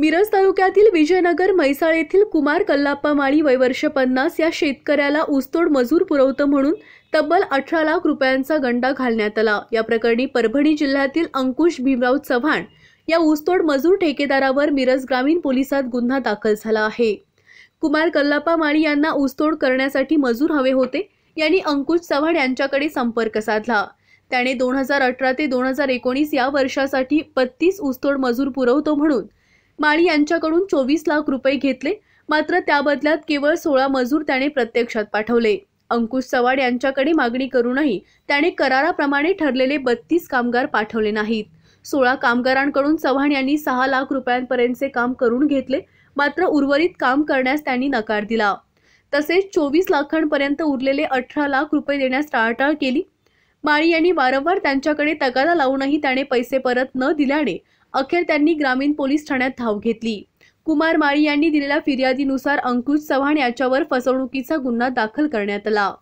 मिरज तालुक्यातील विजयनगर म्हैसाळ येथील कुमार कल्लाप्पा माळी वयवर्ष पन्नास या शेतकऱ्याला ऊसतोड मजूर पुरवतं म्हणून तब्बल अठरा लाख रुपयांचा गंडा घालण्यात आला या प्रकरणी परभणी जिल्ह्यातील अंकुश भीमराव चव्हाण या ऊसतोड मजूर ठेकेदारावर मिरज ग्रामीण पोलिसात गुन्हा दाखल झाला आहे कुमार कल्लाप्पा माळी यांना ऊसतोड करण्यासाठी मजूर हवे होते यांनी अंकुश चव्हाण यांच्याकडे संपर्क साधला त्याने दोन हजार अठरा ते दोन हजार एकोणीस या वर्षासाठी बत्तीस ऊसतोड मजूर पुरवतो म्हणून माळी यांच्याकडून चोवीस लाख रुपये घेतले मात्र त्या बदल्यात केवळ सोळा मजूर त्याने प्रत्यक्षात पाठवले अंकुश चव्हाण यांच्याकडे मागणी करूनही त्याने कराराप्रमाणे ठरलेले बत्तीस कामगार पाठवले नाहीत सोळा कामगारांकडून चव्हाण यांनी सहा लाख रुपयांपर्यंतचे काम करून घेतले मात्र उर्वरित काम करण्यास त्यांनी नकार दिला तसेच चोवीस लाखांपर्यंत उरलेले अठरा लाख रुपये देण्यास टाळाटाळ केली माळी यांनी वारंवार त्यांच्याकडे तगादा लावूनही त्याने पैसे परत न दिल्याने अखेर त्यांनी ग्रामीण पोलीस ठाण्यात धाव घेतली कुमार माळी यांनी दिलेल्या फिर्यादीनुसार अंकुश चव्हाण याच्यावर फसवणुकीचा गुन्हा दाखल करण्यात आला